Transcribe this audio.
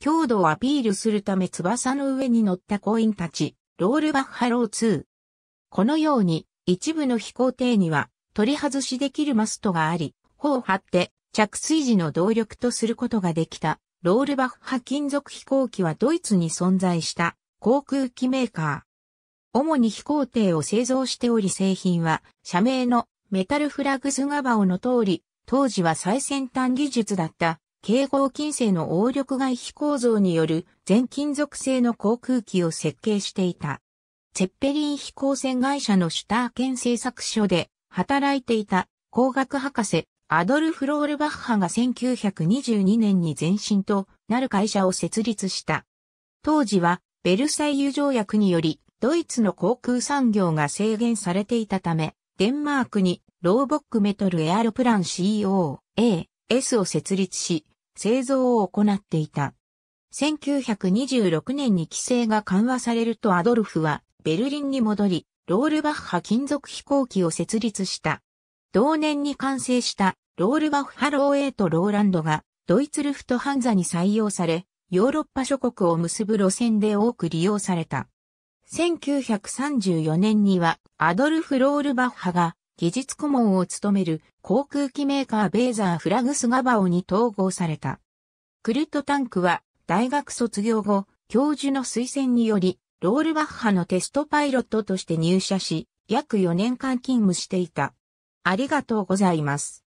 強度をアピールするため翼の上に乗ったコインたち、ロールバッハロー2。このように、一部の飛行艇には、取り外しできるマストがあり、帆を張って着水時の動力とすることができた、ロールバッハ金属飛行機はドイツに存在した航空機メーカー。主に飛行艇を製造しており製品は、社名のメタルフラグズガバオの通り、当時は最先端技術だった軽合金製の応力外皮構造による全金属製の航空機を設計していた。ツェッペリン飛行船会社のシュターケン製作所で働いていた工学博士アドルフ・ロールバッハが1922年に前身となる会社を設立した。当時はベルサイユ条約によりドイツの航空産業が制限されていたため、デンマークにローボックメトルエアロプラン COA、S を設立し、製造を行っていた。1926年に規制が緩和されるとアドルフはベルリンに戻り、ロールバッハ金属飛行機を設立した。同年に完成したロールバッハローエイとローランドがドイツルフトハンザに採用され、ヨーロッパ諸国を結ぶ路線で多く利用された。1934年にはアドルフ・ロールバッハが技術顧問を務める航空機メーカーベーザーフラグスガバオに統合された。クルトタンクは大学卒業後、教授の推薦により、ロールバッハのテストパイロットとして入社し、約4年間勤務していた。ありがとうございます。